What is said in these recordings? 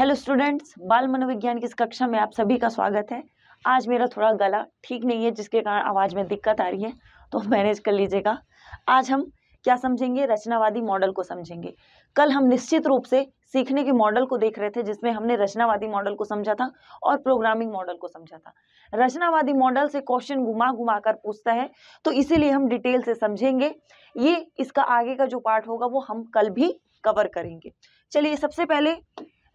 hello students बाल मनोविज्ञान की इस कक्षा में आप सभी का स्वागत है आज मेरा थोड़ा गला ठीक नहीं है जिसके कारण आवाज़ में दिक्कत आ रही है तो मैनेज कर लीजिएगा आज हम क्या समझेंगे रचनावादी मॉडल को समझेंगे कल हम निश्चित रूप से सीखने के मॉडल को देख रहे थे जिसमें हमने रचनावादी मॉडल को समझा था और प्रोग्रामिंग मॉडल को समझा था रचनावादी मॉडल से क्वेश्चन घुमा घुमा कर पूछता है तो इसीलिए हम डिटेल से समझेंगे ये इसका आगे का जो पार्ट होगा वो हम कल भी कवर करेंगे चलिए सबसे पहले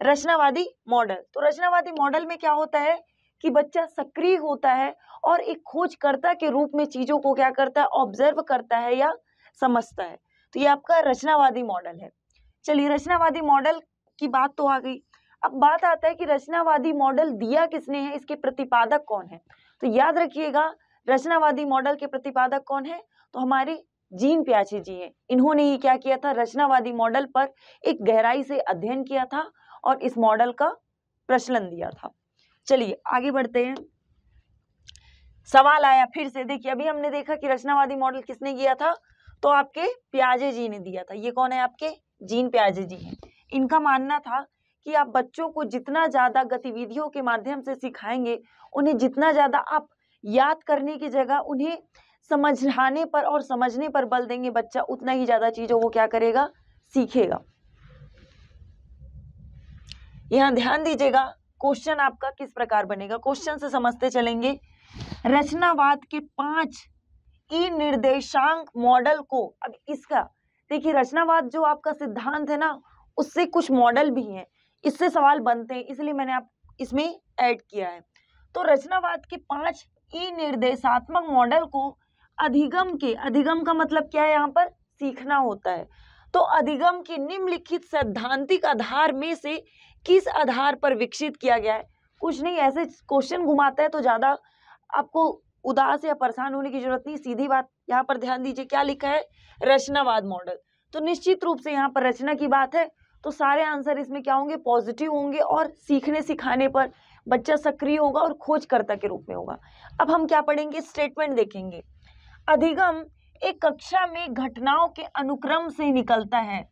रचनावादी मॉडल तो रचनावादी मॉडल में क्या होता है कि बच्चा सक्रिय होता है और एक खोजकर्ता के रूप में चीज़ों को क्या करता है ऑब्जर्व करता है या समझता है तो ये आपका रचनावादी मॉडल है चलिए रचनावादी मॉडल की बात तो आ गई अब बात आता है कि रचनावादी मॉडल दिया किसने है इसके प्रतिपादक कौन है तो याद रखिएगा रचनावादी मॉडल के प्रतिपादक कौन है तो हमारी जीन प्याची जी हैं इन्होंने ही क्या किया था रचनावादी मॉडल पर एक गहराई से अध्ययन किया था और इस मॉडल का प्रचलन दिया था चलिए आगे बढ़ते हैं सवाल आया फिर से देखिए अभी हमने देखा कि रचनावादी मॉडल किसने किया था तो आपके प्याजे जी ने दिया था ये कौन है आपके जीन प्याजे जी हैं इनका मानना था कि आप बच्चों को जितना ज़्यादा गतिविधियों के माध्यम से सिखाएंगे उन्हें जितना ज़्यादा आप याद करने की जगह उन्हें समझाने पर और समझने पर बल देंगे बच्चा उतना ही ज़्यादा चीज़ों को क्या करेगा सीखेगा यहाँ ध्यान दीजिएगा क्वेश्चन आपका किस प्रकार बनेगा क्वेश्चन से समझते चलेंगे रचनावाद के पांच ई निर्देशांक मॉडल को अब इसका देखिए रचनावाद जो आपका सिद्धांत है ना उससे कुछ मॉडल भी हैं इससे सवाल बनते हैं इसलिए मैंने आप इसमें ऐड किया है तो रचनावाद के पांच ई निर्देशात्मक मॉडल को अधिगम के अधिगम का मतलब क्या है यहाँ पर सीखना होता है तो अधिगम के निम्नलिखित सैद्धांतिक आधार में से किस आधार पर विकसित किया गया है कुछ नहीं ऐसे क्वेश्चन घुमाता है तो ज़्यादा आपको उदास या परेशान होने की जरूरत नहीं सीधी बात यहाँ पर ध्यान दीजिए क्या लिखा है रचनावाद मॉडल तो निश्चित रूप से यहाँ पर रचना की बात है तो सारे आंसर इसमें क्या होंगे पॉजिटिव होंगे और सीखने सिखाने पर बच्चा सक्रिय होगा और खोजकर्ता के रूप में होगा अब हम क्या पढ़ेंगे स्टेटमेंट देखेंगे अधिगम एक कक्षा में घटनाओं के अनुक्रम से निकलता है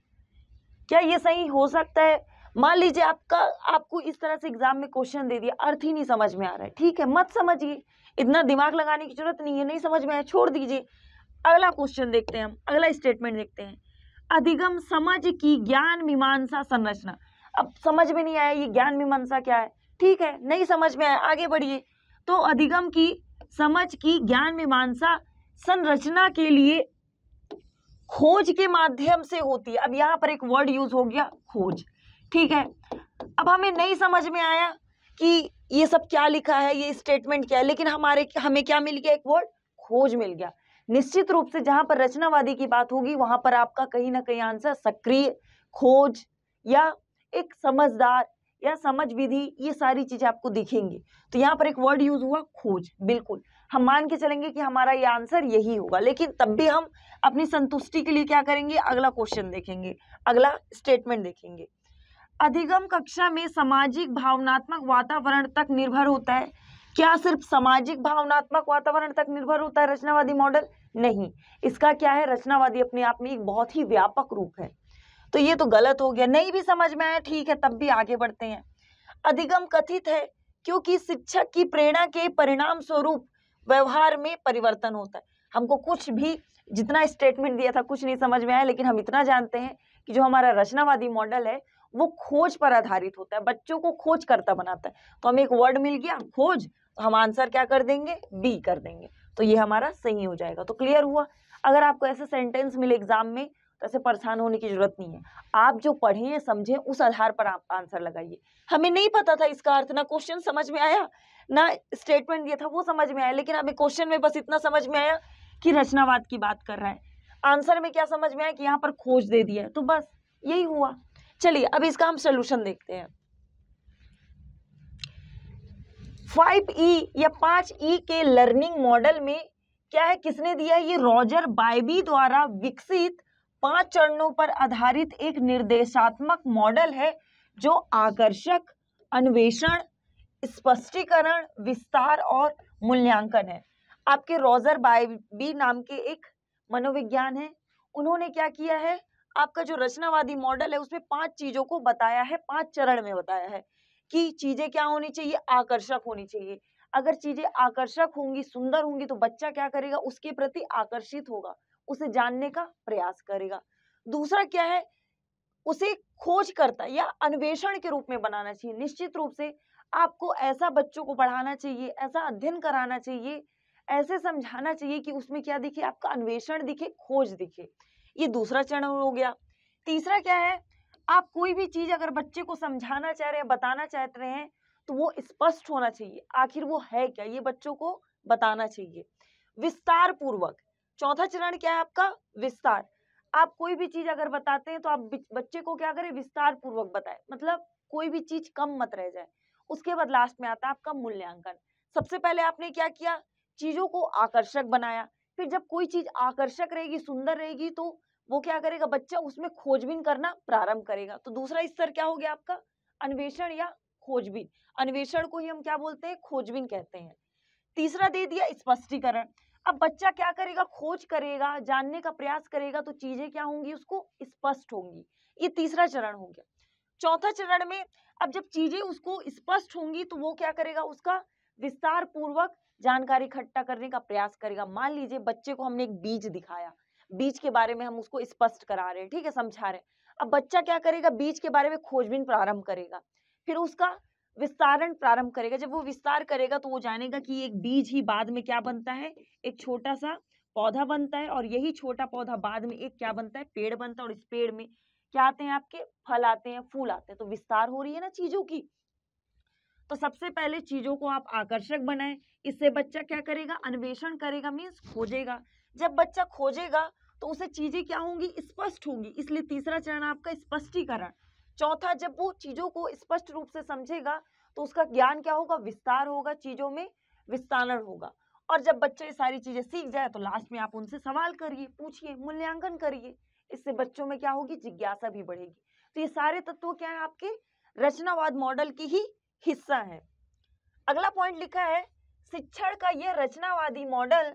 क्या ये सही हो सकता है मान लीजिए आपका आपको इस तरह से एग्जाम में क्वेश्चन दे दिया अर्थ ही नहीं समझ में आ रहा है ठीक है मत समझिए इतना दिमाग लगाने की जरूरत नहीं है नहीं समझ में आया छोड़ दीजिए अगला क्वेश्चन देखते हैं हम अगला स्टेटमेंट देखते हैं अधिगम समझ की ज्ञान मीमांसा संरचना अब समझ में नहीं आया ये ज्ञान मीमांसा क्या है ठीक है नहीं समझ में आया आगे बढ़िए तो अधिगम की समझ की ज्ञान मीमांसा संरचना के लिए खोज के माध्यम से होती है अब यहाँ पर एक वर्ड यूज हो गया खोज ठीक है अब हमें नहीं समझ में आया कि ये सब क्या लिखा है ये स्टेटमेंट क्या है लेकिन हमारे हमें क्या मिल गया एक वर्ड खोज मिल गया निश्चित रूप से जहां पर रचनावादी की बात होगी वहां पर आपका कहीं ना कहीं आंसर सक्रिय खोज या एक समझदार या समझ विधि ये सारी चीजें आपको दिखेंगी तो यहाँ पर एक वर्ड यूज हुआ खोज बिल्कुल हम मान के चलेंगे कि हमारा ये आंसर यही होगा लेकिन तब भी हम अपनी संतुष्टि के लिए क्या करेंगे अगला क्वेश्चन देखेंगे अगला स्टेटमेंट देखेंगे अधिगम कक्षा में सामाजिक भावनात्मक वातावरण तक निर्भर होता है क्या सिर्फ सामाजिक भावनात्मक वातावरण तक निर्भर होता है रचनावादी मॉडल नहीं इसका क्या है रचनावादी अपने आप में एक बहुत ही व्यापक रूप है तो ये तो गलत हो गया नहीं भी समझ में आया ठीक है तब भी आगे बढ़ते हैं अधिगम कथित है क्योंकि शिक्षक की प्रेरणा के परिणाम स्वरूप व्यवहार में परिवर्तन होता है हमको कुछ भी जितना स्टेटमेंट दिया था कुछ नहीं समझ में आया लेकिन हम इतना जानते हैं कि जो हमारा रचनावादी मॉडल है वो खोज पर आधारित होता है बच्चों को खोज करता बनाता है तो हमें एक वर्ड मिल गया खोज तो हम आंसर क्या कर देंगे बी कर देंगे तो ये हमारा सही हो जाएगा तो क्लियर हुआ अगर आपको ऐसे सेंटेंस मिले एग्जाम में तो ऐसे परेशान होने की जरूरत नहीं है आप जो हैं समझें उस आधार पर आप आंसर लगाइए हमें नहीं पता था इसका अर्थ ना क्वेश्चन समझ में आया ना स्टेटमेंट ये था वो समझ में आया लेकिन हमें क्वेश्चन में बस इतना समझ में आया कि रचनावाद की बात कर रहा है आंसर में क्या समझ में आया कि यहाँ पर खोज दे दिया है तो बस यही हुआ चलिए अब इसका हम सोल्यूशन देखते हैं फाइव ई e या पांच ई e के लर्निंग मॉडल में क्या है किसने दिया है ये रॉजर बाइबी द्वारा विकसित पांच चरणों पर आधारित एक निर्देशात्मक मॉडल है जो आकर्षक अन्वेषण स्पष्टीकरण विस्तार और मूल्यांकन है आपके रॉजर बाइबी नाम के एक मनोविज्ञान है उन्होंने क्या किया है आपका जो रचनावादी मॉडल है उसमें पांच चीजों को बताया है पांच चरण में बताया है कि चीजें क्या होनी चाहिए आकर्षक होनी चाहिए अगर चीजें आकर्षक होंगी सुंदर होंगी तो बच्चा क्या करेगा उसके प्रति आकर्षित होगा उसे जानने का प्रयास करेगा दूसरा क्या है उसे खोज करता या अन्वेषण के रूप में बनाना चाहिए निश्चित रूप से आपको ऐसा बच्चों को पढ़ाना चाहिए ऐसा अध्ययन कराना चाहिए ऐसे समझाना चाहिए कि उसमें क्या दिखे आपका अन्वेषण दिखे खोज दिखे ये दूसरा चरण हो गया तीसरा क्या है आप कोई भी चीज़ अगर बच्चे को समझाना चाह रहे हैं बताना चाह रहे हैं तो वो स्पष्ट होना चाहिए आखिर वो है क्या ये बच्चों को बताना चाहिए विस्तार पूर्वक चौथा चरण क्या है आपका विस्तार आप कोई भी चीज़ अगर बताते हैं तो आप बच्चे को क्या करें विस्तार पूर्वक बताए मतलब कोई भी चीज़ कम मत रह जाए उसके बाद लास्ट में आता है आपका मूल्यांकन सबसे पहले आपने क्या किया चीज़ों को आकर्षक बनाया फिर जब कोई चीज आकर्षक रहेगी सुंदर रहेगी तो वो क्या करेगा बच्चा उसमें खोजबीन करना प्रारंभ करेगा तो दूसरा स्तर क्या हो गया आपका अन्वेषण या खोजबीन अन्वेषण को ही हम क्या बोलते हैं खोजबीन कहते हैं तीसरा दे दिया स्पष्टीकरण अब बच्चा क्या करेगा खोज करेगा जानने का प्रयास करेगा तो चीजें क्या होंगी उसको स्पष्ट होंगी ये तीसरा चरण हो गया चौथा चरण में अब जब चीजें उसको स्पष्ट होंगी तो वो क्या करेगा उसका विस्तार पूर्वक जानकारी इकट्ठा करने का प्रयास करेगा मान लीजिए बच्चे को हमने एक बीज दिखाया बीज के बारे में हम उसको स्पष्ट करा रहे हैं ठीक है समझा रहे अब बच्चा क्या करेगा बीज के बारे में खोजबीन प्रारंभ करेगा फिर उसका विस्तारण प्रारंभ करेगा जब वो विस्तार करेगा तो वो जानेगा कि एक बीज ही बाद में क्या बनता है एक छोटा सा पौधा बनता है और यही छोटा पौधा बाद में एक क्या बनता है पेड़ बनता है और इस पेड़ में क्या आते हैं आपके फल आते हैं फूल आते हैं तो विस्तार हो रही है ना चीजों की तो सबसे पहले चीज़ों को आप आकर्षक बनाएं इससे बच्चा क्या करेगा अन्वेषण करेगा मीन्स खोजेगा जब बच्चा खोजेगा तो उसे चीज़ें क्या होंगी स्पष्ट होंगी इसलिए तीसरा चरण आपका स्पष्टीकरण चौथा जब वो चीज़ों को स्पष्ट रूप से समझेगा तो उसका ज्ञान क्या होगा विस्तार होगा चीज़ों में विस्तारण होगा और जब बच्चे ये सारी चीज़ें सीख जाए तो लास्ट में आप उनसे सवाल करिए पूछिए मूल्यांकन करिए इससे बच्चों में क्या होगी जिज्ञासा भी बढ़ेगी तो ये सारे तत्व क्या है आपके रचनावाद मॉडल की ही हिस्सा है अगला पॉइंट लिखा है शिक्षण का यह रचनावादी मॉडल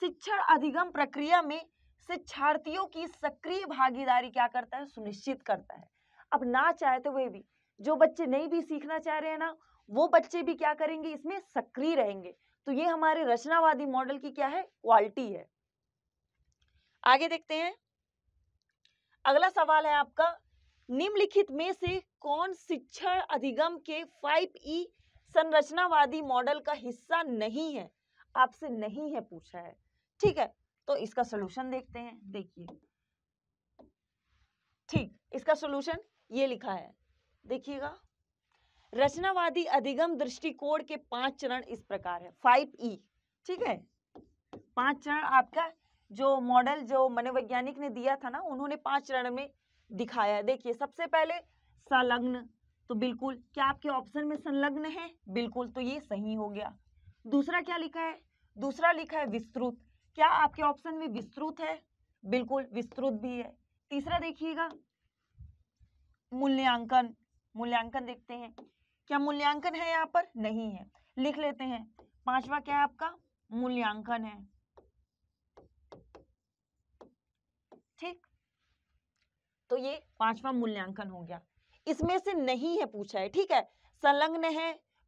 शिक्षण अधिगम प्रक्रिया में शिक्षार्थियों की सक्रिय भागीदारी क्या करता है सुनिश्चित करता है अब ना चाहते हुए तो भी जो बच्चे नहीं भी सीखना चाह रहे हैं ना वो बच्चे भी क्या करेंगे इसमें सक्रिय रहेंगे तो ये हमारे रचनावादी मॉडल की क्या है क्वालिटी है आगे देखते हैं अगला सवाल है आपका निम्नलिखित में से कौन शिक्षण अधिगम के फाइव ई संरचनावादी मॉडल का हिस्सा नहीं है आपसे नहीं है पूछा है ठीक है तो इसका सोल्यूशन देखते हैं देखिए ठीक इसका सोल्यूशन ये लिखा है देखिएगा रचनावादी अधिगम दृष्टिकोण के पांच चरण इस प्रकार है फाइव ई ठीक है पांच चरण आपका जो मॉडल जो मनोवैज्ञानिक ने दिया था ना उन्होंने पांच चरण में दिखाया है देखिए सबसे पहले संलग्न तो बिल्कुल क्या आपके ऑप्शन में संलग्न है बिल्कुल तो ये सही हो गया दूसरा क्या लिखा है दूसरा लिखा है विस्तृत क्या आपके ऑप्शन में विस्तृत है बिल्कुल विस्तृत भी है तीसरा देखिएगा मूल्यांकन मूल्यांकन देखते हैं क्या मूल्यांकन है यहाँ पर नहीं है लिख लेते हैं पांचवा क्या है आपका मूल्यांकन है ठीक तो ये पांचवा मूल्यांकन हो गया इसमें से नहीं है पूछा है ठीक है संलग्न है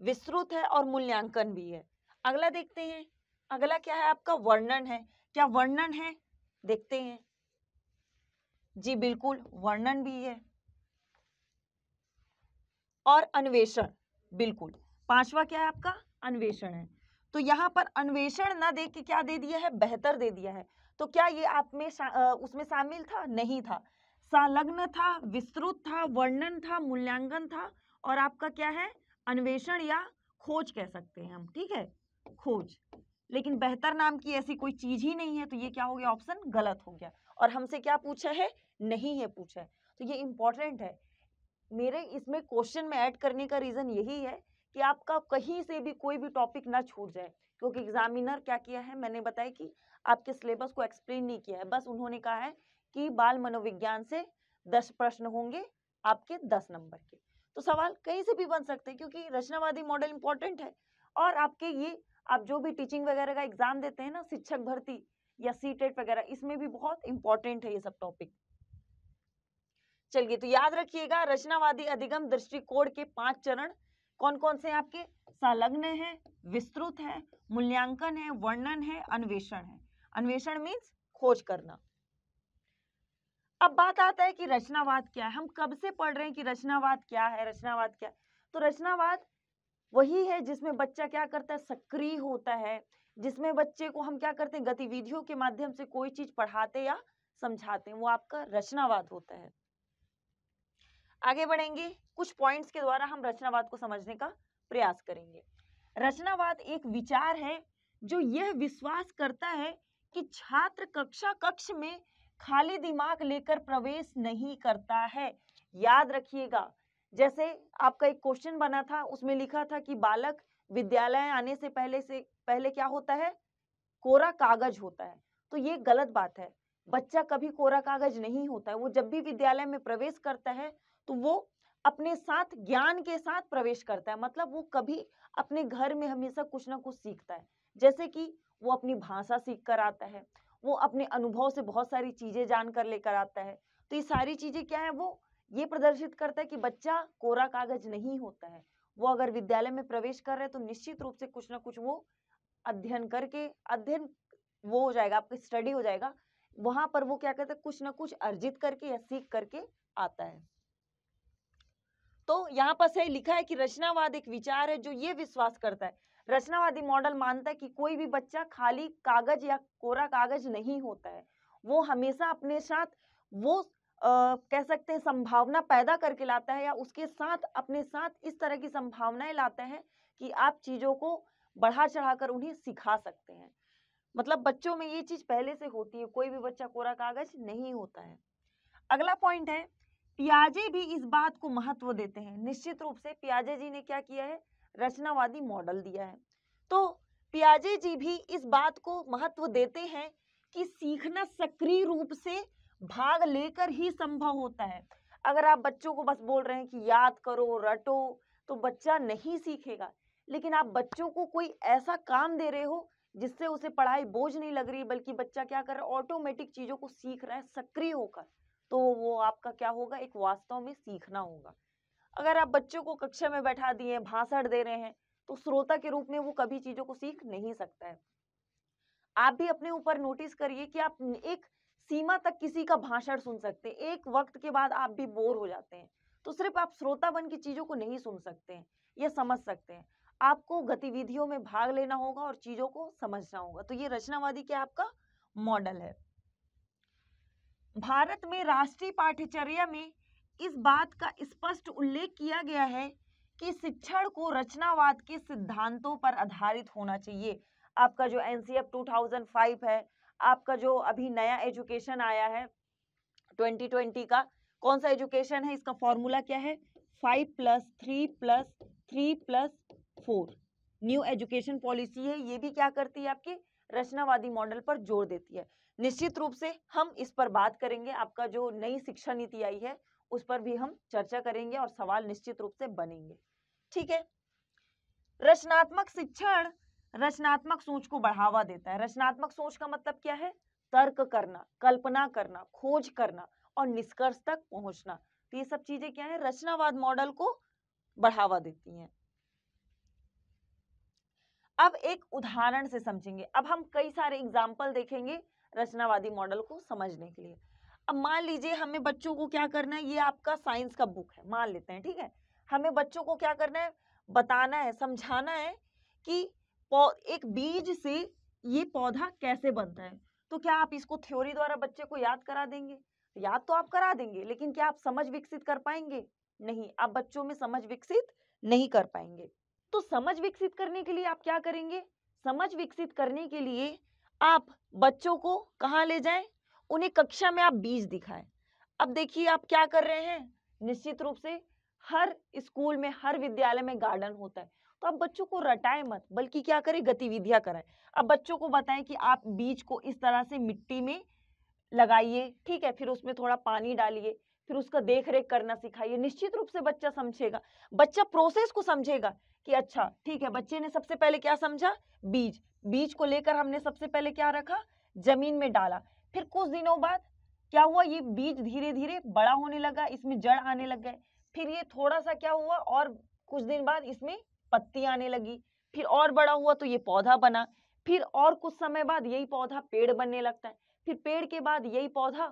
विस्तृत है और मूल्यांकन भी है अगला देखते हैं अगला क्या है आपका वर्णन है क्या वर्णन है देखते हैं जी बिल्कुल वर्णन भी है और अन्वेषण बिल्कुल पांचवा क्या है आपका अन्वेषण है तो यहाँ पर अन्वेषण ना देख के क्या दे दिया है बेहतर दे दिया है तो क्या ये आप में शा, उसमें शामिल था नहीं था संलग्न था विस्तृत था वर्णन था मूल्यांकन था और आपका क्या है अन्वेषण या खोज कह सकते हैं हम ठीक है खोज लेकिन बेहतर नाम की ऐसी कोई चीज ही नहीं है तो ये क्या हो गया ऑप्शन गलत हो गया और हमसे क्या पूछा है नहीं है पूछा है तो ये इम्पोर्टेंट है मेरे इसमें क्वेश्चन में ऐड करने का रीज़न यही है कि आपका कहीं से भी कोई भी टॉपिक ना छूट जाए क्योंकि एग्जामिनर क्या किया है मैंने बताया कि आपके सिलेबस को एक्सप्लेन नहीं किया है बस उन्होंने कहा है कि बाल मनोविज्ञान से दस प्रश्न होंगे आपके दस नंबर के तो सवाल कहीं से भी बन सकते हैं क्योंकि रचनावादी मॉडल इंपॉर्टेंट है और आपके ये आप जो भी टीचिंग वगैरह का एग्जाम देते हैं ना शिक्षक भर्ती या सी e वगैरह इसमें भी बहुत इंपॉर्टेंट है ये सब टॉपिक चलिए तो याद रखिएगा रचनावादी अधिगम दृष्टिकोण के पांच चरण कौन कौन से आपके संलग्न है विस्तृत है मूल्यांकन है वर्णन है अन्वेषण है अन्वेषण मीन्स खोज करना अब बात आता है कि रचनावाद क्या है हम कब से पढ़ रहे हैं कि रचनावाद क्या है रचनावाद क्या है तो रचनावाद वही है जिसमें बच्चा क्या करता है सक्रिय होता है जिसमें बच्चे को हम क्या करते हैं गतिविधियों के माध्यम से कोई चीज पढ़ाते या समझाते हैं वो आपका रचनावाद होता है आगे बढ़ेंगे कुछ पॉइंट्स के द्वारा हम रचनावाद को समझने का प्रयास करेंगे रचनावाद एक विचार है जो यह विश्वास करता है कि छात्र कक्षा कक्ष में खाली दिमाग लेकर प्रवेश नहीं करता है याद रखिएगा जैसे आपका एक क्वेश्चन बना था उसमें लिखा था कि बालक विद्यालय आने से पहले से पहले क्या होता है कोरा कागज होता है तो ये गलत बात है बच्चा कभी कोरा कागज नहीं होता है वो जब भी विद्यालय में प्रवेश करता है तो वो अपने साथ ज्ञान के साथ प्रवेश करता है मतलब वो कभी अपने घर में हमेशा कुछ ना कुछ सीखता है जैसे कि वो अपनी भाषा सीख कर आता है वो अपने अनुभव से बहुत सारी चीज़ें जानकर लेकर आता है तो ये सारी चीज़ें क्या है वो ये प्रदर्शित करता है कि बच्चा कोरा कागज नहीं होता है वो अगर विद्यालय में प्रवेश कर रहे हैं तो निश्चित रूप से कुछ ना कुछ वो अध्ययन करके अध्ययन वो हो जाएगा आपकी स्टडी हो जाएगा वहां पर वो क्या कहते हैं कुछ ना कुछ अर्जित करके या सीख करके आता है तो यहाँ पर सही लिखा है कि रचनावाद एक विचार है जो ये विश्वास करता है रचनावादी मॉडल मानता है कि कोई भी बच्चा खाली कागज या कोरा कागज नहीं होता है वो हमेशा अपने साथ वो आ, कह सकते हैं संभावना पैदा करके लाता है या उसके साथ अपने साथ इस तरह की संभावनाएं लाता है कि आप चीज़ों को बढ़ा चढ़ाकर उन्हें सिखा सकते हैं मतलब बच्चों में ये चीज़ पहले से होती है कोई भी बच्चा कोरा कागज नहीं होता है अगला पॉइंट है पियाजे भी इस बात को महत्व देते हैं निश्चित रूप से पियाजे जी ने क्या किया है रचनावादी मॉडल दिया है तो पियाजे जी भी इस बात को महत्व देते हैं कि सीखना सक्रिय रूप से भाग लेकर ही संभव होता है अगर आप बच्चों को बस बोल रहे हैं कि याद करो रटो तो बच्चा नहीं सीखेगा लेकिन आप बच्चों को कोई ऐसा काम दे रहे हो जिससे उसे पढ़ाई बोझ नहीं लग रही बल्कि बच्चा क्या कर रहा है ऑटोमेटिक चीज़ों को सीख रहा है सक्रिय होकर तो वो आपका क्या होगा एक वास्तव में सीखना होगा अगर आप बच्चों को कक्षा में बैठा दिए भाषण दे रहे हैं तो श्रोता के रूप में वो कभी चीजों को सीख नहीं सकता है आप भी अपने ऊपर नोटिस करिए कि आप एक सीमा तक किसी का भाषण सुन सकते हैं एक वक्त के बाद आप भी बोर हो जाते हैं तो सिर्फ आप श्रोता बन की चीजों को नहीं सुन सकते हैं या समझ सकते हैं आपको गतिविधियों में भाग लेना होगा और चीजों को समझना होगा तो ये रचनावादी क्या आपका मॉडल है भारत में राष्ट्रीय पाठ्यचर्या में इस बात का स्पष्ट उल्लेख किया गया है कि शिक्षण को रचनावाद के सिद्धांतों पर आधारित होना चाहिए आपका जो एन 2005 है आपका जो अभी नया एजुकेशन आया है 2020 का कौन सा एजुकेशन है इसका फॉर्मूला क्या है five plus three plus three plus four new education policy है ये भी क्या करती है आपकी रचनावादी मॉडल पर जोर देती है निश्चित रूप से हम इस पर बात करेंगे आपका जो नई शिक्षा नीति आई है उस पर भी हम चर्चा करेंगे और सवाल निश्चित रूप से बनेंगे ठीक है रचनात्मक शिक्षण रचनात्मक सोच को बढ़ावा देता है रचनात्मक सोच का मतलब क्या है तर्क करना कल्पना करना खोज करना और निष्कर्ष तक पहुंचना तो ये सब चीजें क्या है रचनावाद मॉडल को बढ़ावा देती हैं अब एक उदाहरण से समझेंगे अब हम कई सारे एग्जाम्पल देखेंगे रचनावादी मॉडल को समझने के लिए अब मान लीजिए हमें बच्चों को क्या करना है ये आपका साइंस का बुक है मान लेते हैं ठीक है हमें बच्चों को क्या करना है बताना है समझाना है कि एक बीज से ये पौधा कैसे बनता है तो क्या आप इसको थ्योरी द्वारा बच्चे को याद करा देंगे तो याद तो आप करा देंगे लेकिन क्या आप समझ विकसित कर पाएंगे नहीं आप बच्चों में समझ विकसित नहीं कर पाएंगे तो समझ विकसित करने के लिए आप क्या करेंगे समझ विकसित करने के लिए आप बच्चों को कहाँ ले जाएं उन्हें कक्षा में आप बीज दिखाए अब देखिए आप क्या कर रहे हैं निश्चित रूप से हर स्कूल में हर विद्यालय में गार्डन होता है तो आप बच्चों को रटाए मत बल्कि क्या करें गतिविधियां करें अब बच्चों को बताएं कि आप बीज को इस तरह से मिट्टी में लगाइए ठीक है फिर उसमें थोड़ा पानी डालिए फिर उसका देख रेख करना सिखाइए निश्चित रूप से बच्चा समझेगा बच्चा प्रोसेस को समझेगा कि अच्छा ठीक है बच्चे ने सबसे पहले क्या समझा बीज बीज को लेकर हमने सबसे पहले क्या रखा जमीन में डाला फिर कुछ दिनों बाद क्या हुआ ये बीज धीरे धीरे बड़ा होने लगा इसमें जड़ आने लग गए फिर ये थोड़ा सा क्या हुआ और कुछ दिन बाद इसमें पत्ती आने लगी फिर और बड़ा हुआ तो ये पौधा बना फिर और कुछ समय बाद यही पौधा पेड़ बनने लगता है फिर पेड़ के बाद यही पौधा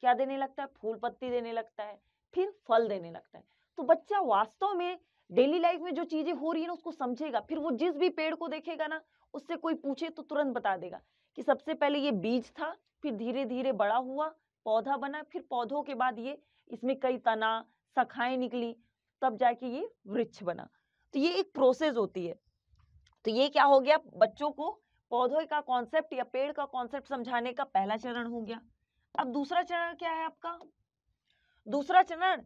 क्या देने लगता है फूल पत्ती देने लगता है फिर फल देने लगता है तो बच्चा वास्तव में डेली लाइफ में जो चीजें हो रही है ना उसको समझेगा फिर वो जिस भी पेड़ को देखेगा ना उससे कोई पूछे तो तुरंत बता देगा कि सबसे पहले ये बीज था फिर धीरे धीरे बड़ा हुआ पौधा बना फिर पौधों के बाद ये इसमें कई तना शाखाएं निकली तब जाके ये वृक्ष बना तो ये एक प्रोसेस होती है तो ये क्या हो गया बच्चों को पौधों का कॉन्सेप्ट या पेड़ का कॉन्सेप्ट समझाने का पहला चरण हो गया अब दूसरा चरण क्या है आपका दूसरा चरण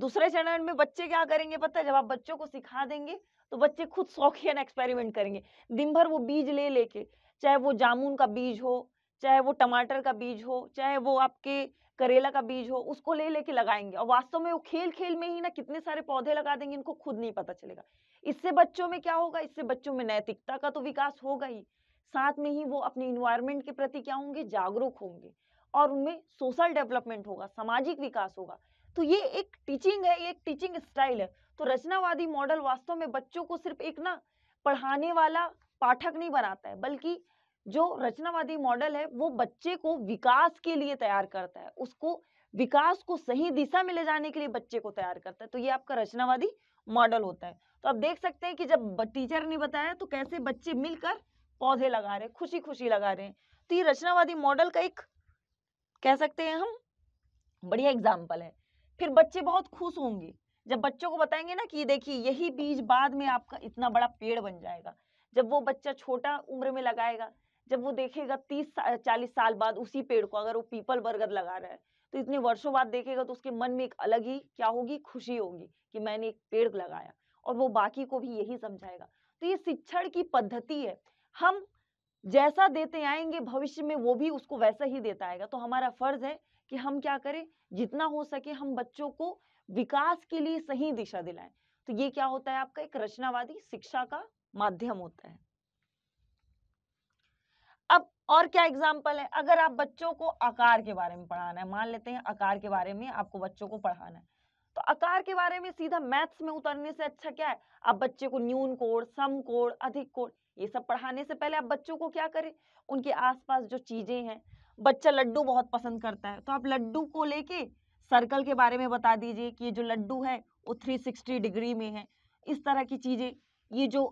दूसरे चरण में बच्चे क्या करेंगे पता है जब आप बच्चों को सिखा देंगे तो बच्चे खुद शौकियन एक्सपेरिमेंट करेंगे दिन भर वो बीज ले लेके चाहे वो जामुन का बीज हो चाहे वो टमाटर का बीज हो चाहे वो आपके करेला का बीज हो उसको ले लेके लगाएंगे और वास्तव में वो खेल खेल में ही ना कितने सारे पौधे लगा देंगे इनको खुद नहीं पता चलेगा इससे बच्चों में क्या होगा इससे बच्चों में नैतिकता का तो विकास होगा ही साथ में ही वो अपने इन्वायरमेंट के प्रति क्या होंगे जागरूक होंगे और उनमें सोशल डेवलपमेंट होगा सामाजिक विकास होगा तो ये एक टीचिंग है ये एक टीचिंग स्टाइल है तो रचनावादी मॉडल वास्तव में बच्चों को सिर्फ एक ना पढ़ाने वाला पाठक नहीं बनाता है बल्कि जो रचनावादी मॉडल है वो बच्चे को विकास के लिए तैयार करता है उसको विकास को सही दिशा में ले जाने के लिए बच्चे को तैयार करता है तो ये आपका रचनावादी मॉडल होता है तो आप देख सकते हैं कि जब टीचर ने बताया तो कैसे बच्चे मिलकर पौधे लगा रहे खुशी खुशी लगा रहे हैं तो ये रचनावादी मॉडल का एक कह सकते हैं हम बढ़िया एग्जाम्पल है फिर बच्चे बहुत खुश होंगे जब बच्चों को बताएंगे ना कि देखिए यही बीज बाद में आपका इतना बड़ा पेड़ बन जाएगा जब वो बच्चा छोटा उम्र में लगाएगा जब वो देखेगा तीस चालीस साल बाद उसी पेड़ को अगर वो पीपल बर्गर लगा रहा है तो इतने वर्षों बाद देखेगा तो उसके मन में एक अलग ही क्या होगी खुशी होगी कि मैंने एक पेड़ लगाया और वो बाकी को भी यही समझाएगा तो ये शिक्षण की पद्धति है हम जैसा देते आएंगे भविष्य में वो भी उसको वैसा ही देता आएगा तो हमारा फर्ज है कि हम क्या करें जितना हो सके हम बच्चों को विकास के लिए सही दिशा दिलाएं तो ये क्या होता है आपका एक रचनावादी शिक्षा का माध्यम होता है और क्या एग्जाम्पल है अगर आप बच्चों को आकार के बारे में पढ़ाना है मान लेते हैं आकार के बारे में आपको बच्चों को पढ़ाना है तो आकार के बारे में सीधा मैथ्स में उतरने से अच्छा क्या है आप बच्चे को न्यून कोड सम कोड अधिक कोड ये सब पढ़ाने से पहले आप बच्चों को क्या करें उनके आसपास जो चीजें हैं बच्चा लड्डू बहुत पसंद करता है तो आप लड्डू को लेके सर्कल के बारे में बता दीजिए कि ये जो लड्डू है वो 360 डिग्री में है इस तरह की चीजें ये जो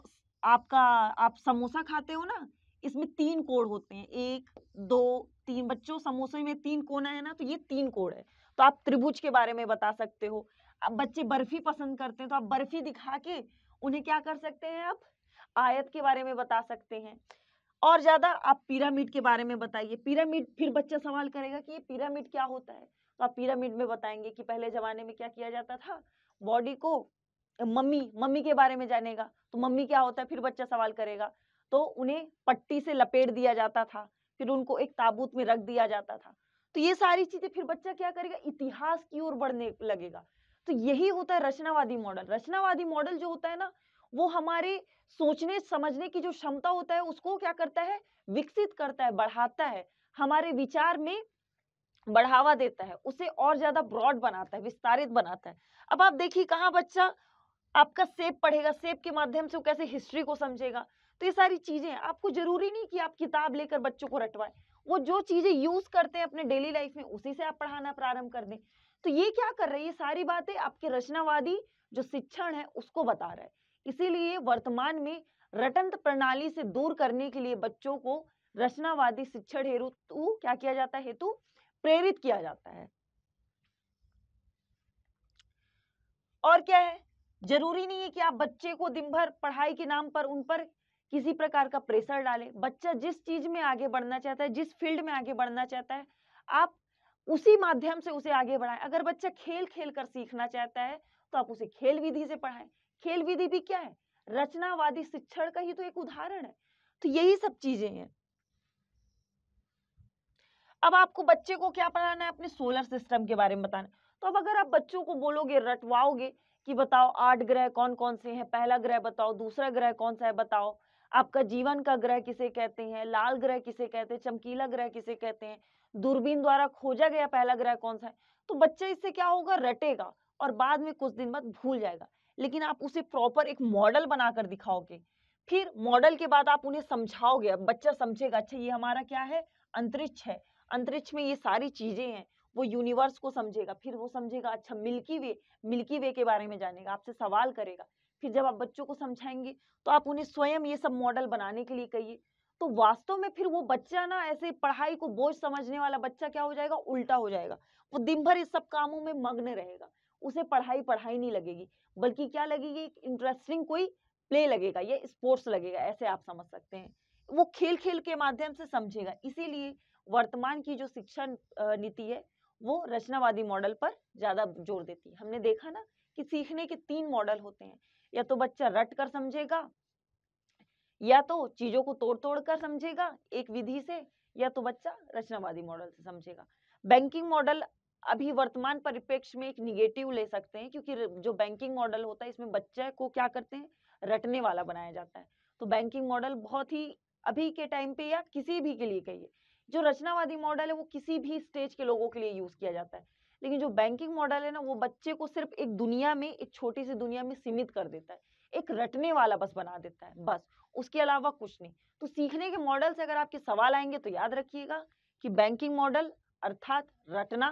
आपका आप समोसा खाते हो ना इसमें तीन कोड होते हैं एक दो तीन बच्चों समोसे में तीन कोना है ना तो ये तीन कोड है तो आप त्रिभुज के बारे में बता सकते हो अब बच्चे बर्फी पसंद करते हैं तो आप बर्फी दिखा के उन्हें क्या कर सकते हैं आप आयत के बारे में बता सकते हैं और ज्यादा आप पिरामिड के बारे में बताइए पिरामिड फिर बच्चा सवाल करेगा कि ये पिरामिड क्या होता है तो आप पिरामिड में बताएंगे कि पहले जमाने में क्या किया जाता था बॉडी को मम्मी मम्मी के बारे में जानेगा तो मम्मी क्या होता है फिर बच्चा सवाल करेगा तो उन्हें पट्टी से लपेट दिया जाता था फिर उनको एक ताबूत में रख दिया जाता था तो ये सारी चीजें फिर बच्चा क्या करेगा इतिहास की ओर बढ़ने लगेगा तो यही होता है रचनावादी मॉडल रचनावादी मॉडल जो होता है ना वो हमारे सोचने समझने की जो क्षमता होता है उसको क्या करता है विकसित करता है बढ़ाता है हमारे विचार में बढ़ावा देता है उसे और ज्यादा ब्रॉड बनाता है विस्तारित बनाता है अब आप देखिए कहा बच्चा आपका सेब पढ़ेगा सेब के माध्यम से वो कैसे हिस्ट्री को समझेगा तो ये सारी चीज़ें आपको ज़रूरी नहीं कि आप किताब लेकर बच्चों को रटवाएं वो जो चीज़ें यूज़ करते हैं अपने डेली लाइफ में उसी से आप पढ़ाना प्रारंभ कर दें तो ये क्या कर रही है सारी बातें आपके रचनावादी जो शिक्षण है उसको बता रहा है इसीलिए वर्तमान में रटंत प्रणाली से दूर करने के लिए बच्चों को रचनावादी शिक्षण हेतु क्या किया जाता है हेतु प्रेरित किया जाता है और क्या है जरूरी नहीं है कि आप बच्चे को दिन भर पढ़ाई के नाम पर उन पर किसी प्रकार का प्रेशर डाले बच्चा जिस चीज में आगे बढ़ना चाहता है जिस फील्ड में आगे बढ़ना चाहता है आप उसी माध्यम से उसे आगे बढ़ाएं अगर बच्चा खेल खेल कर सीखना चाहता है तो आप उसे खेल विधि से पढ़ाएं खेल विधि भी क्या है रचनावादी शिक्षण का ही तो एक उदाहरण है तो यही सब चीजें हैं अब आपको बच्चे को क्या पढ़ाना है अपने सोलर सिस्टम के बारे में बताना तो अब अगर आप बच्चों को बोलोगे रटवाओगे कि बताओ आठ ग्रह कौन कौन से हैं पहला ग्रह बताओ दूसरा ग्रह कौन सा है बताओ आपका जीवन का ग्रह किसे कहते हैं लाल ग्रह किसे कहते हैं चमकीला ग्रह किसे कहते हैं दूरबीन द्वारा खोजा गया पहला ग्रह कौन सा है तो बच्चा इससे क्या होगा रटेगा और बाद में कुछ दिन बाद भूल जाएगा लेकिन आप उसे प्रॉपर एक मॉडल बनाकर दिखाओगे फिर मॉडल के बाद आप उन्हें समझाओगे अब बच्चा समझेगा अच्छा ये हमारा क्या है अंतरिक्ष है अंतरिक्ष में ये सारी चीजें हैं वो यूनिवर्स को समझेगा फिर वो समझेगा अच्छा मिल्की वे मिल्की वे के बारे में जानेगा आपसे सवाल करेगा फिर जब आप बच्चों को समझाएंगे तो आप उन्हें स्वयं ये सब मॉडल बनाने के लिए कहिए तो वास्तव में फिर वो बच्चा ना ऐसे पढ़ाई को बोझ समझने वाला बच्चा क्या हो जाएगा उल्टा हो जाएगा वो दिन भर इस सब कामों में मग्न रहेगा उसे पढ़ाई पढ़ाई नहीं लगेगी बल्कि क्या लगेगी एक इंटरेस्टिंग कोई प्ले लगेगा या स्पोर्ट्स लगेगा ऐसे आप समझ सकते हैं वो खेल खेल के माध्यम से समझेगा इसीलिए वर्तमान की जो शिक्षा नीति है वो रचनावादी मॉडल पर ज़्यादा जोर देती है हमने देखा ना कि सीखने के तीन मॉडल होते हैं या तो बच्चा रट कर समझेगा या तो चीजों को तोड़ तोड़ कर समझेगा एक विधि से या तो बच्चा रचनावादी मॉडल से समझेगा बैंकिंग मॉडल अभी वर्तमान परिप्रेक्ष्य में एक निगेटिव ले सकते हैं क्योंकि जो बैंकिंग मॉडल होता है इसमें बच्चे को क्या करते हैं रटने वाला बनाया जाता है तो बैंकिंग मॉडल बहुत ही अभी के टाइम पे या किसी भी के लिए कहिए जो रचनावादी मॉडल है वो किसी भी स्टेज के लोगों के लिए यूज किया जाता है लेकिन जो बैंकिंग मॉडल है ना वो बच्चे को सिर्फ एक दुनिया में एक छोटी सी दुनिया में सीमित कर देता है एक रटने वाला बस बना देता है बस उसके अलावा कुछ नहीं तो सीखने के मॉडल से अगर आपके सवाल आएंगे तो याद रखिएगा कि बैंकिंग मॉडल अर्थात रटना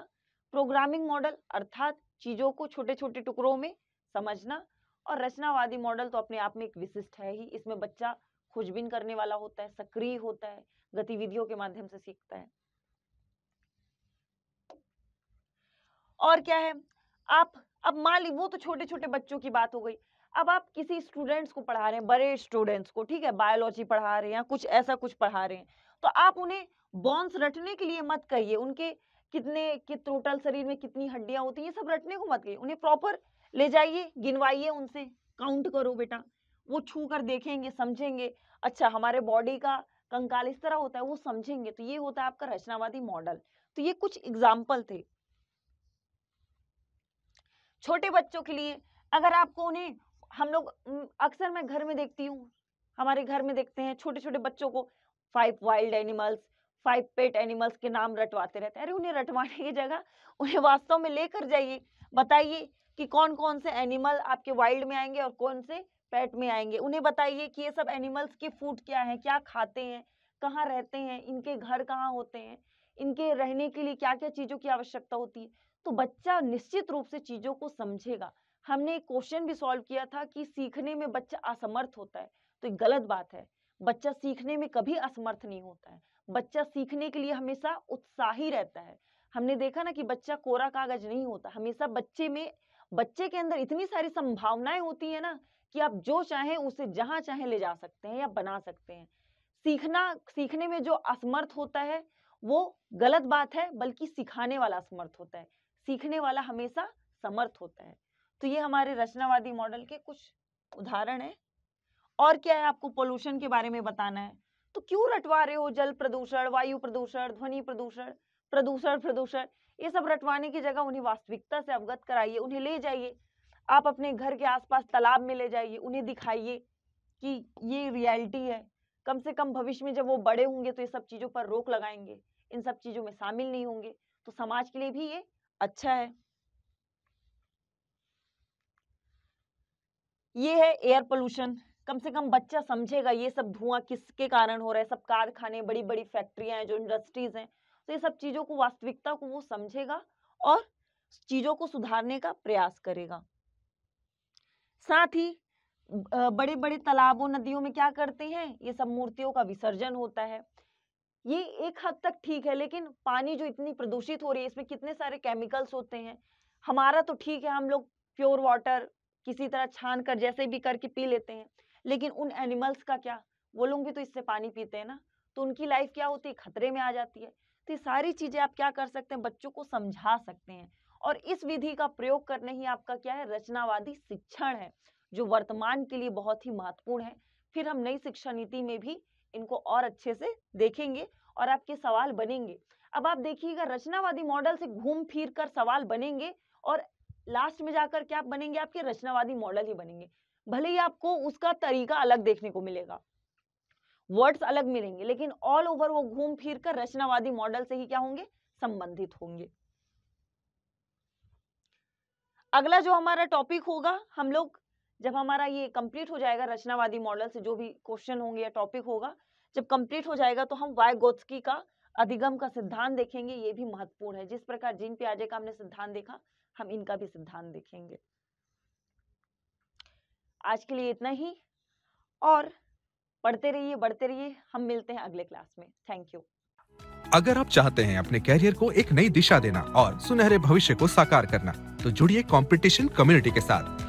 प्रोग्रामिंग मॉडल अर्थात चीज़ों को छोटे छोटे टुकड़ों में समझना और रचनावादी मॉडल तो अपने आप में एक विशिष्ट है ही इसमें बच्चा खुजबिन करने वाला होता है सक्रिय होता है गतिविधियों के माध्यम से सीखता है और क्या है आप अब मान ली वो तो छोटे छोटे बच्चों की बात हो गई अब आप किसी स्टूडेंट्स को पढ़ा रहे हैं बड़े स्टूडेंट्स को ठीक है बायोलॉजी पढ़ा रहे हैं या कुछ ऐसा कुछ पढ़ा रहे हैं तो आप उन्हें बॉन्स रटने के लिए मत कहिए उनके कितने कि टोटल शरीर में कितनी हड्डियां होती हैं ये सब रटने को मत कहिए उन्हें प्रॉपर ले जाइए गिनवाइए उनसे काउंट करो बेटा वो छू कर देखेंगे समझेंगे अच्छा हमारे बॉडी का कंकाल इस तरह होता है वो समझेंगे तो ये होता है आपका रचनावादी मॉडल तो ये कुछ एग्जाम्पल थे छोटे बच्चों के लिए अगर आपको उन्हें हम लोग अक्सर मैं घर में देखती हूँ हमारे घर में देखते हैं छोटे छोटे बच्चों को five wild animals five pet animals के नाम रटवाते रहते हैं अरे उन्हें रटवाने की जगह उन्हें वास्तव में लेकर जाइए बताइए कि कौन कौन से एनिमल आपके वाइल्ड में आएंगे और कौन से पेट में आएंगे उन्हें बताइए कि ये सब एनिमल्स के फूड क्या है क्या खाते हैं कहाँ रहते हैं इनके घर कहाँ होते हैं इनके रहने के लिए क्या क्या चीज़ों की आवश्यकता होती है तो बच्चा निश्चित रूप से चीज़ों को समझेगा हमने एक क्वेश्चन भी सॉल्व किया था कि सीखने में बच्चा असमर्थ होता है तो एक गलत बात है बच्चा सीखने में कभी असमर्थ नहीं होता है बच्चा सीखने के लिए हमेशा उत्साही रहता है हमने देखा ना कि बच्चा कोरा कागज नहीं होता हमेशा बच्चे में बच्चे के अंदर इतनी सारी संभावनाएं होती है ना कि आप जो चाहें उसे जहां चाहे ले जा सकते हैं या बना सकते हैं सीखना सीखने में जो असमर्थ होता है वो गलत बात है बल्कि सिखाने वाला असमर्थ होता है सीखने वाला हमेशा समर्थ होता है तो ये हमारे रचनावादी मॉडल के कुछ उदाहरण है और क्या है आपको पोल्यूशन के बारे में बताना है तो क्यों रटवा रहे हो जल प्रदूषण वायु प्रदूषण ध्वनि प्रदूषण प्रदूषण प्रदूषण ये सब रटवाने की जगह उन्हें वास्तविकता से अवगत कराइए उन्हें ले जाइए आप अपने घर के आसपास तालाब में ले जाइए उन्हें दिखाइए कि ये रियलिटी है कम से कम भविष्य में जब वो बड़े होंगे तो ये सब चीज़ों पर रोक लगाएंगे इन सब चीज़ों में शामिल नहीं होंगे तो समाज के लिए भी ये अच्छा है ये है एयर पोल्यूशन कम से कम बच्चा समझेगा ये सब धुआं किसके कारण हो रहा है सब कारखाने बड़ी बड़ी फैक्ट्रियां हैं जो इंडस्ट्रीज हैं तो ये सब चीज़ों को वास्तविकता को वो समझेगा और चीज़ों को सुधारने का प्रयास करेगा साथ ही बड़े बड़े तालाबों नदियों में क्या करते हैं ये सब मूर्तियों का विसर्जन होता है ये एक हद तक ठीक है लेकिन पानी जो इतनी प्रदूषित हो रही है इसमें कितने सारे केमिकल्स होते हैं हमारा तो ठीक है हम लोग प्योर वाटर किसी तरह छान कर जैसे भी करके पी लेते हैं लेकिन उन एनिमल्स का क्या वो लोग भी तो इससे पानी पीते हैं ना तो उनकी लाइफ क्या होती है खतरे में आ जाती है तो ये सारी चीज़ें आप क्या कर सकते हैं बच्चों को समझा सकते हैं और इस विधि का प्रयोग करने ही आपका क्या है रचनावादी शिक्षण है जो वर्तमान के लिए बहुत ही महत्वपूर्ण है फिर हम नई शिक्षा नीति में भी इनको और अच्छे से देखेंगे और आपके सवाल बनेंगे अब आप देखिएगा रचनावादी मॉडल से घूम फिर कर सवाल बनेंगे और लास्ट में जाकर क्या बनेंगे आपके रचनावादी मॉडल ही बनेंगे भले ही आपको उसका तरीका अलग देखने को मिलेगा वर्ड्स अलग मिलेंगे लेकिन ऑल ओवर वो घूम फिर कर रचनावादी मॉडल से ही क्या होंगे संबंधित होंगे अगला जो हमारा टॉपिक होगा हम लोग जब हमारा ये कंप्लीट हो जाएगा रचनावादी मॉडल से जो भी क्वेश्चन होंगे या टॉपिक होगा जब कंप्लीट हो जाएगा तो हम वाई का अधिगम का सिद्धांत देखेंगे ये भी महत्वपूर्ण है जिस प्रकार जिन प्याजे का हमने सिद्धांत देखा हम इनका भी सिद्धांत देखेंगे आज के लिए इतना ही और पढ़ते रहिए बढ़ते रहिए हम मिलते हैं अगले क्लास में थैंक यू अगर आप चाहते हैं अपने कैरियर को एक नई दिशा देना और सुनहरे भविष्य को साकार करना तो जुड़िए कंपटीशन कम्युनिटी के साथ